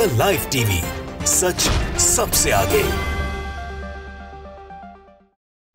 the live TV सच सबसे आगे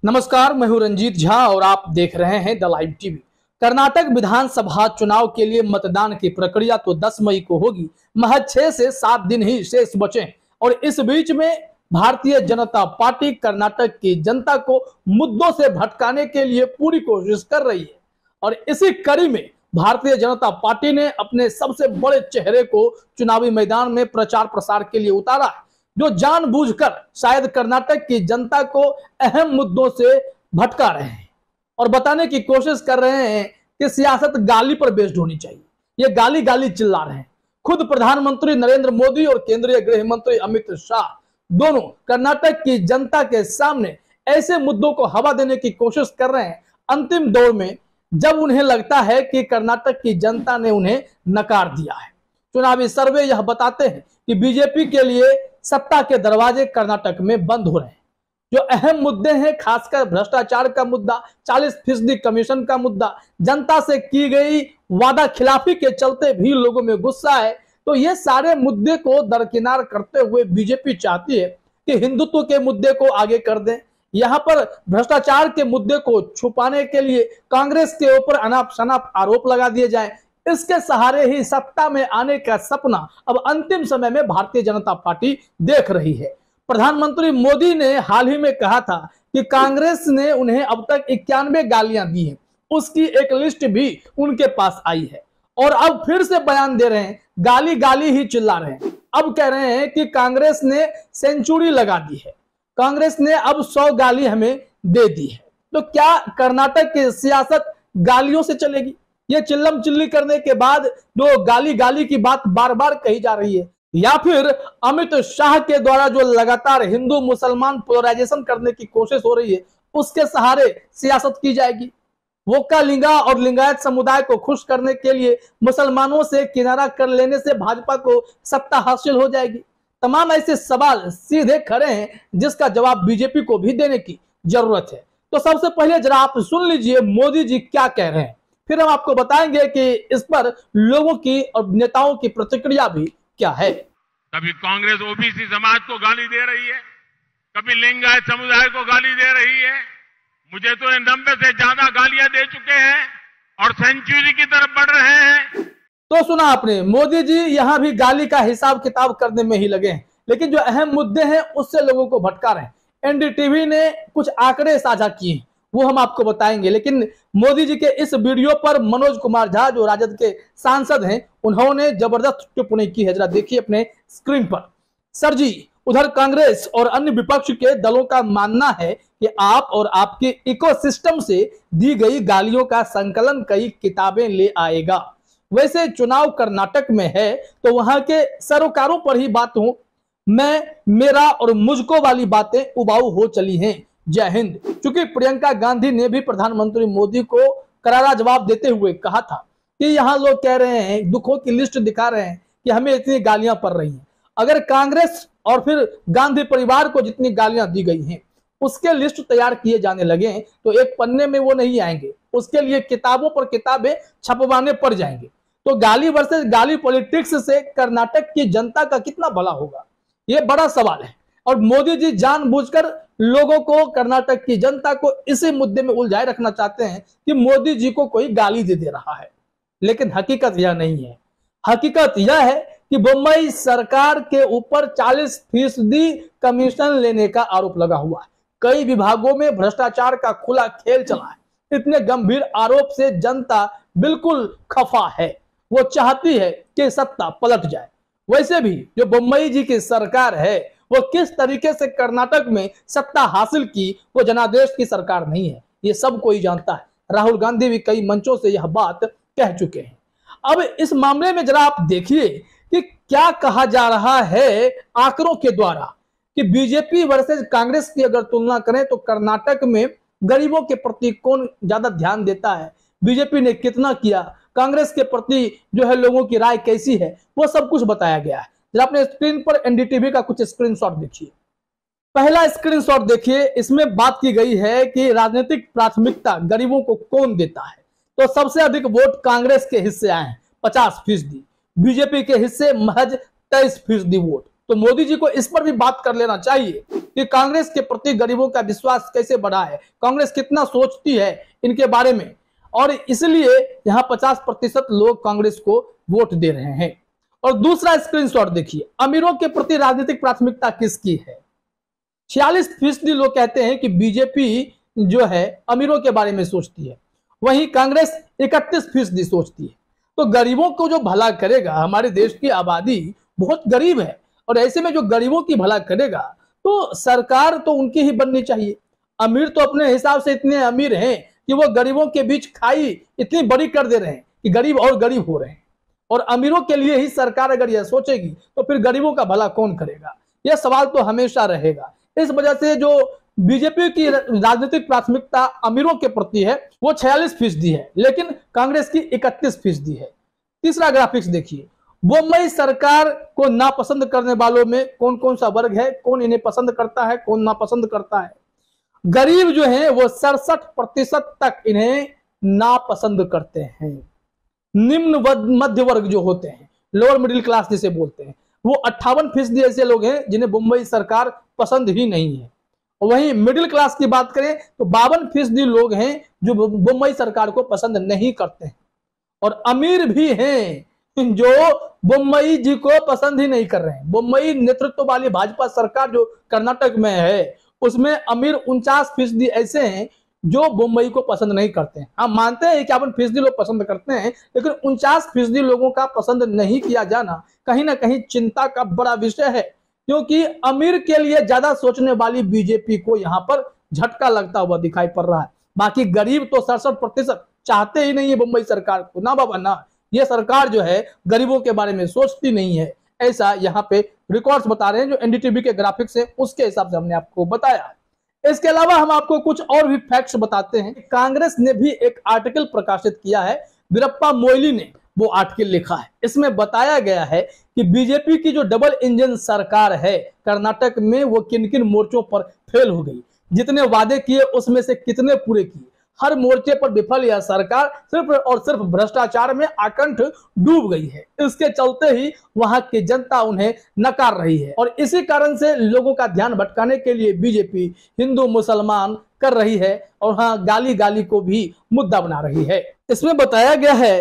नमस्कार मैं हूं रंजीत झा और आप देख रहे हैं द लाइव टीवी कर्नाटक विधानसभा चुनाव के लिए मतदान की प्रक्रिया तो 10 मई को होगी महज छह से सात दिन ही शेष बचे और इस बीच में भारतीय जनता पार्टी कर्नाटक की जनता को मुद्दों से भटकाने के लिए पूरी कोशिश कर रही है और इसी कड़ी में भारतीय जनता पार्टी ने अपने सबसे बड़े चेहरे को चुनावी मैदान में प्रचार प्रसार के लिए उतारा जो जानबूझकर शायद कर्नाटक की जनता को अहम मुद्दों से भटका रहे हैं और बताने की कोशिश कर रहे हैं कि सियासत गाली पर बेस्ड होनी चाहिए ये गाली गाली चिल्ला रहे हैं खुद प्रधानमंत्री नरेंद्र मोदी और केंद्रीय गृह मंत्री अमित शाह दोनों कर्नाटक की जनता के सामने ऐसे मुद्दों को हवा देने की कोशिश कर रहे हैं अंतिम दौर में जब उन्हें लगता है कि कर्नाटक की जनता ने उन्हें नकार दिया है चुनावी सर्वे यह बताते हैं कि बीजेपी के लिए सत्ता के दरवाजे कर्नाटक में बंद हो रहे हैं जो अहम मुद्दे हैं खासकर भ्रष्टाचार का मुद्दा 40 फीसदी कमीशन का मुद्दा जनता से की गई वादा खिलाफी के चलते भी लोगों में गुस्सा है तो ये सारे मुद्दे को दरकिनार करते हुए बीजेपी चाहती है कि हिंदुत्व के मुद्दे को आगे कर दें यहाँ पर भ्रष्टाचार के मुद्दे को छुपाने के लिए कांग्रेस के ऊपर अनाप शनाप आरोप लगा दिए जाए इसके सहारे ही सत्ता में आने का सपना अब अंतिम समय में भारतीय जनता पार्टी देख रही है प्रधानमंत्री मोदी ने हाल ही में कहा था कि कांग्रेस ने उन्हें अब तक इक्यानवे गालियां दी हैं उसकी एक लिस्ट भी उनके पास आई है और अब फिर से बयान दे रहे हैं गाली गाली ही चिल्ला रहे हैं अब कह रहे हैं कि कांग्रेस ने सेंचुरी लगा दी है कांग्रेस ने अब सौ गाली हमें दे दी है तो क्या कर्नाटक की सियासत गालियों से चलेगी ये चिल्लम चिल्ली करने के बाद जो गाली गाली की बात बार बार कही जा रही है या फिर अमित शाह के द्वारा जो लगातार हिंदू मुसलमान पोलराइजेशन करने की कोशिश हो रही है उसके सहारे सियासत की जाएगी का लिंगा और लिंगायत समुदाय को खुश करने के लिए मुसलमानों से किनारा कर लेने से भाजपा को सत्ता हासिल हो जाएगी तमाम ऐसे सवाल सीधे खड़े हैं जिसका जवाब बीजेपी को भी देने की जरूरत है तो सबसे पहले जरा आप सुन लीजिए मोदी जी क्या कह रहे हैं फिर हम आपको बताएंगे कि इस पर लोगों की और नेताओं की प्रतिक्रिया भी क्या है कभी कांग्रेस ओबीसी समाज को गाली दे रही है कभी लिंगायत समुदाय को गाली दे रही है मुझे तो नब्बे से ज्यादा गालियां दे चुके हैं और सेंचुरी की तरफ बढ़ रहे हैं तो सुना आपने मोदी जी यहां भी गाली का हिसाब किताब करने में ही लगे हैं लेकिन जो अहम मुद्दे हैं उससे लोगों को भटका रहे हैं एनडीटीवी ने कुछ आंकड़े साझा किए वो हम आपको बताएंगे लेकिन मोदी जी के इस वीडियो पर मनोज कुमार झा जो राजद के सांसद हैं उन्होंने जबरदस्त टिप्पणी की है जरा देखिए अपने स्क्रीन पर सर जी उधर कांग्रेस और अन्य विपक्ष के दलों का मानना है कि आप और आपके इकोसिस्टम से दी गई गालियों का संकलन कई किताबें ले आएगा वैसे चुनाव कर्नाटक में है तो वहां के सरोकारों पर ही बात हूं मैं मेरा और मुझको वाली बातें उबाऊ हो चली हैं जय हिंद क्योंकि प्रियंका गांधी ने भी प्रधानमंत्री मोदी को करारा जवाब देते हुए कहा था कि यहाँ लोग कह रहे हैं दुखों की लिस्ट दिखा रहे हैं कि हमें इतनी गालियां पड़ रही हैं अगर कांग्रेस और फिर गांधी परिवार को जितनी गालियां दी गई हैं उसके लिस्ट तैयार किए जाने लगे तो एक पन्ने में वो नहीं आएंगे उसके लिए किताबों पर किताबें छपवाने पड़ जाएंगे तो गाली वर्सेस गाली पॉलिटिक्स से कर्नाटक की जनता का कितना भला होगा ये बड़ा सवाल है और मोदी जी जानबूझकर लोगों को कर्नाटक की जनता को इसी मुद्दे में उलझाए रखना चाहते हैं कि मोदी जी को कोई गाली दे दे रहा है लेकिन हकीकत यह नहीं है हकीकत यह है कि बम्बई सरकार के ऊपर 40 फीसदी कमीशन लेने का आरोप लगा हुआ है कई विभागों में भ्रष्टाचार का खुला खेल चला है इतने गंभीर आरोप से जनता बिल्कुल खफा है वो चाहती है कि सत्ता पलट जाए वैसे भी जो बम्बई जी की सरकार है वो किस तरीके से कर्नाटक में सत्ता हासिल की वो जनादेश की सरकार नहीं है ये सब कोई जानता है राहुल गांधी भी कई मंचों से यह बात कह चुके हैं अब इस मामले में जरा आप देखिए कि क्या कहा जा रहा है आंकड़ों के द्वारा कि बीजेपी वर्सेज कांग्रेस की अगर तुलना करें तो कर्नाटक में गरीबों के प्रति कौन ज्यादा ध्यान देता है बीजेपी ने कितना किया कांग्रेस के प्रति जो है लोगों की राय कैसी है वो सब कुछ बताया गया है अपने स्क्रीन पर एनडीटीवी का कुछ स्क्रीनशॉट देखिए पहला स्क्रीनशॉट देखिए इसमें बात की गई है कि राजनीतिक प्राथमिकता गरीबों को कौन देता है तो सबसे अधिक वोट कांग्रेस के हिस्से आए हैं पचास फीसदी बीजेपी के हिस्से महज तेईस फीसदी वोट तो मोदी जी को इस पर भी बात कर लेना चाहिए कि कांग्रेस के प्रति गरीबों का विश्वास कैसे बढ़ा है कांग्रेस कितना सोचती है इनके बारे में और इसलिए यहां 50 प्रतिशत लोग कांग्रेस को वोट दे रहे हैं और दूसरा स्क्रीनशॉट देखिए अमीरों के प्रति राजनीतिक प्राथमिकता किसकी है छियालीस फीसदी लोग कहते हैं कि बीजेपी जो है अमीरों के बारे में सोचती है वहीं कांग्रेस इकतीस फीसदी सोचती है तो गरीबों को जो भला करेगा हमारे देश की आबादी बहुत गरीब है और ऐसे में जो गरीबों की भला करेगा तो सरकार तो उनकी ही बननी चाहिए अमीर तो अपने हिसाब से इतने अमीर हैं कि वो गरीबों के बीच खाई इतनी बड़ी कर दे रहे हैं कि गरीब और गरीब हो रहे हैं और अमीरों के लिए ही सरकार अगर यह सोचेगी तो फिर गरीबों का भला कौन करेगा यह सवाल तो हमेशा रहेगा इस वजह से जो बीजेपी की राजनीतिक प्राथमिकता अमीरों के प्रति है वो छियालीस फीसदी है लेकिन कांग्रेस की इकतीस फीसदी है तीसरा ग्राफिक्स देखिए बोम्बई सरकार को नापसंद करने वालों में कौन कौन सा वर्ग है कौन इन्हें पसंद करता है कौन नापसंद करता है गरीब जो है वो सड़सठ प्रतिशत तक इन्हें नापसंद करते हैं निम्न मध्य वर्ग जो होते हैं लोअर मिडिल क्लास जिसे बोलते हैं वो अट्ठावन फीसदी ऐसे लोग हैं जिन्हें मुंबई सरकार पसंद ही नहीं है वहीं मिडिल क्लास की बात करें तो बावन फीसदी लोग हैं जो मुंबई सरकार को पसंद नहीं करते हैं और अमीर भी हैं जो मुंबई जी को पसंद ही नहीं कर रहे हैं मुंबई नेतृत्व वाली भाजपा सरकार जो कर्नाटक में है उसमें अमीर उनचास फीसदी ऐसे हैं जो बम्बई को पसंद नहीं करते हैं हम मानते हैं कि अपन फीसदी लोग पसंद करते हैं लेकिन उनचास फीसदी लोगों का पसंद नहीं किया जाना कहीं ना कहीं चिंता का बड़ा विषय है क्योंकि अमीर के लिए ज्यादा सोचने वाली बीजेपी को यहाँ पर झटका लगता हुआ दिखाई पड़ रहा है बाकी गरीब तो सड़सठ प्रतिशत चाहते ही नहीं है बम्बई सरकार को ना बाबा ना ये सरकार जो है गरीबों के बारे में सोचती नहीं है ऐसा यहाँ पे रिकॉर्ड्स बता रहे हैं जो एनडीटीवी के ग्राफिक्स है उसके हिसाब से हमने आपको बताया इसके अलावा हम आपको कुछ और भी फैक्ट्स बताते हैं कांग्रेस ने भी एक आर्टिकल प्रकाशित किया है वीरप्पा मोइली ने वो आर्टिकल लिखा है इसमें बताया गया है कि बीजेपी की जो डबल इंजन सरकार है कर्नाटक में वो किन किन मोर्चों पर फेल हो गई जितने वादे किए उसमें से कितने पूरे किए हर मोर्चे पर विफल यह सरकार सिर्फ और सिर्फ भ्रष्टाचार में आकंठ डूब गई है इसके चलते ही वहां की जनता उन्हें नकार रही है और इसी कारण से लोगों का ध्यान भटकाने के लिए बीजेपी हिंदू मुसलमान कर रही है और हाँ गाली गाली को भी मुद्दा बना रही है इसमें बताया गया है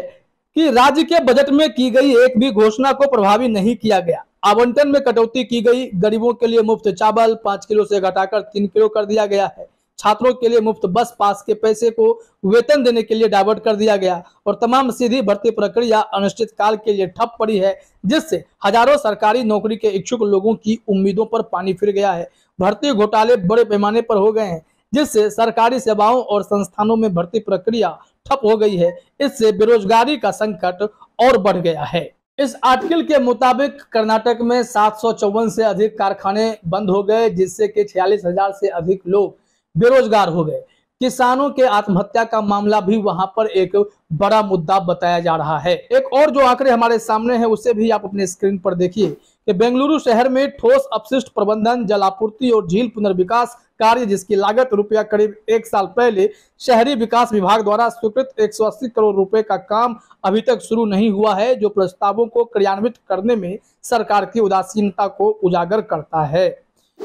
कि राज्य के बजट में की गई एक भी घोषणा को प्रभावी नहीं किया गया आवंटन में कटौती की गई गरीबों के लिए मुफ्त चावल पांच किलो से घटाकर तीन किलो कर दिया गया है छात्रों के लिए मुफ्त बस पास के पैसे को वेतन देने के लिए डाइवर्ट कर दिया गया और तमाम सीधी भर्ती प्रक्रिया अनिश्चित काल के लिए ठप पड़ी है जिससे हजारों सरकारी नौकरी के इच्छुक लोगों की उम्मीदों पर पानी फिर गया है भर्ती घोटाले बड़े पैमाने पर हो गए हैं जिससे सरकारी सेवाओं और संस्थानों में भर्ती प्रक्रिया ठप हो गई है इससे बेरोजगारी का संकट और बढ़ गया है इस आर्टिकल के मुताबिक कर्नाटक में सात से अधिक कारखाने बंद हो गए जिससे कि छियालीस हजार से अधिक लोग बेरोजगार हो गए किसानों के आत्महत्या का मामला भी वहां पर एक बड़ा मुद्दा बताया जा रहा है एक और जो आंकड़े हमारे सामने है उसे भी आप अपने स्क्रीन पर देखिए कि बेंगलुरु शहर में ठोस अपशिष्ट प्रबंधन जलापूर्ति और झील पुनर्विकास कार्य जिसकी लागत रुपया करीब एक साल पहले शहरी विकास विभाग द्वारा स्वीकृत 180 करोड़ रुपए का काम अभी तक शुरू नहीं हुआ है जो प्रस्तावों को क्रियान्वित करने में सरकार की उदासीनता को उजागर करता है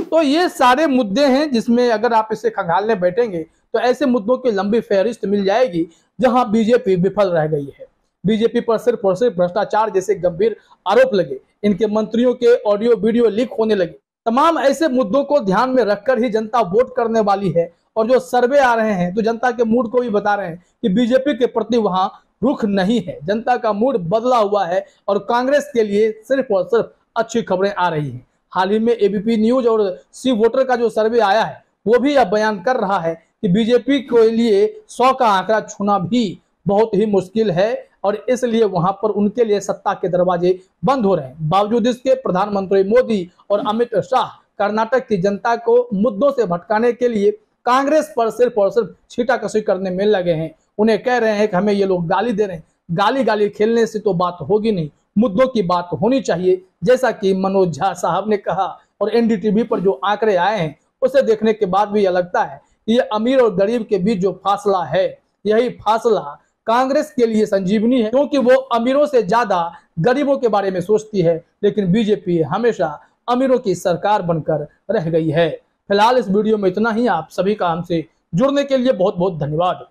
तो ये सारे मुद्दे हैं जिसमें अगर आप इसे खंगालने बैठेंगे तो ऐसे मुद्दों की लंबी फहरिस्त मिल जाएगी जहां बीजेपी विफल रह गई है बीजेपी पर सिर्फ और सिर्फ भ्रष्टाचार जैसे गंभीर आरोप लगे इनके मंत्रियों के ऑडियो वीडियो लीक होने लगे तमाम ऐसे मुद्दों को ध्यान में रखकर ही जनता वोट करने वाली है और जो सर्वे आ रहे हैं तो जनता के मूड को भी बता रहे हैं कि बीजेपी के प्रति वहां रुख नहीं है जनता का मूड बदला हुआ है और कांग्रेस के लिए सिर्फ और सिर्फ अच्छी खबरें आ रही हैं हाल ही में एबीपी न्यूज और सी वोटर का जो सर्वे आया है वो भी अब बयान कर रहा है कि बीजेपी के लिए सौ का आंकड़ा छूना भी बहुत ही मुश्किल है और इसलिए वहां पर उनके लिए सत्ता के दरवाजे बंद हो रहे हैं बावजूद इसके प्रधानमंत्री मोदी और अमित शाह कर्नाटक की जनता को मुद्दों से भटकाने के लिए कांग्रेस पर सिर्फ और सिर्फ कसी करने में लगे हैं उन्हें कह रहे हैं कि हमें ये लोग गाली दे रहे हैं गाली गाली खेलने से तो बात होगी नहीं मुद्दों की बात होनी चाहिए जैसा कि मनोज झा साहब ने कहा और एनडीटीवी पर जो आंकड़े आए हैं उसे देखने के बाद भी यह लगता है कि ये अमीर और गरीब के बीच जो फासला है यही फासला कांग्रेस के लिए संजीवनी है क्योंकि वो अमीरों से ज्यादा गरीबों के बारे में सोचती है लेकिन बीजेपी हमेशा अमीरों की सरकार बनकर रह गई है फिलहाल इस वीडियो में इतना ही आप सभी का हमसे जुड़ने के लिए बहुत बहुत धन्यवाद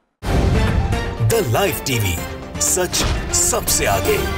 द लाइफ टीवी सच सबसे आगे